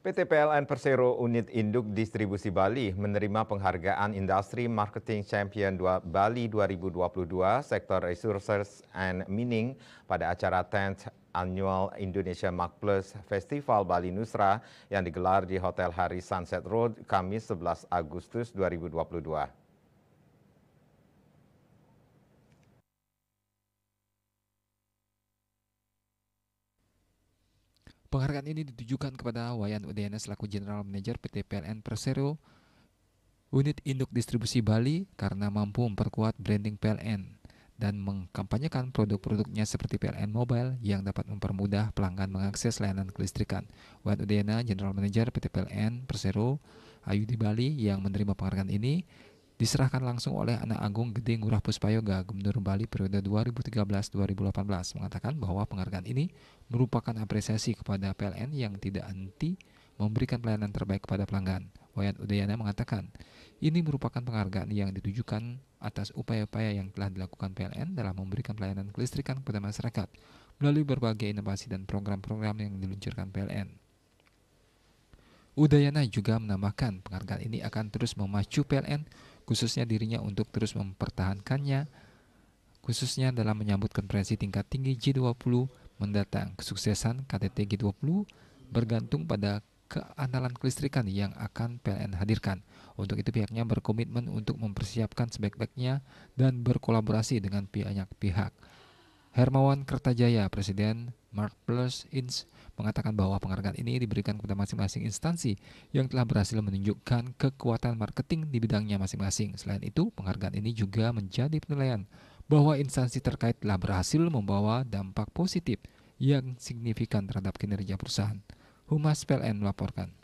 PT PLN Persero Unit Induk Distribusi Bali menerima penghargaan Industri Marketing Champion Bali 2022 sektor Resources and Mining pada acara 10th Annual Indonesia Mark Plus Festival Bali Nusra yang digelar di Hotel Hari Sunset Road Kamis 11 Agustus 2022. Penghargaan ini ditujukan kepada Wayan Udayana selaku General Manager PT PLN Persero Unit Induk Distribusi Bali karena mampu memperkuat branding PLN dan mengkampanyekan produk-produknya seperti PLN Mobile yang dapat mempermudah pelanggan mengakses layanan kelistrikan. Wayan Udayana, General Manager PT PLN Persero Ayu di Bali yang menerima penghargaan ini diserahkan langsung oleh anak agung Gede Ngurah Puspayoga Gubernur Bali periode 2013-2018 mengatakan bahwa penghargaan ini merupakan apresiasi kepada PLN yang tidak henti memberikan pelayanan terbaik kepada pelanggan. Wayan Udayana mengatakan, ini merupakan penghargaan yang ditujukan atas upaya-upaya yang telah dilakukan PLN dalam memberikan pelayanan kelistrikan kepada masyarakat melalui berbagai inovasi dan program-program yang diluncurkan PLN. Udayana juga menambahkan penghargaan ini akan terus memacu PLN khususnya dirinya untuk terus mempertahankannya, khususnya dalam menyambut konferensi tingkat tinggi G20 mendatang. Kesuksesan KTT G20 bergantung pada keandalan kelistrikan yang akan PLN hadirkan. Untuk itu pihaknya berkomitmen untuk mempersiapkan sebaik-baiknya dan berkolaborasi dengan pihak pihak Hermawan Kertajaya, Presiden Mark Plus Inc. mengatakan bahwa penghargaan ini diberikan kepada masing-masing instansi yang telah berhasil menunjukkan kekuatan marketing di bidangnya masing-masing. Selain itu, penghargaan ini juga menjadi penilaian bahwa instansi terkait telah berhasil membawa dampak positif yang signifikan terhadap kinerja perusahaan. Humas PLN melaporkan.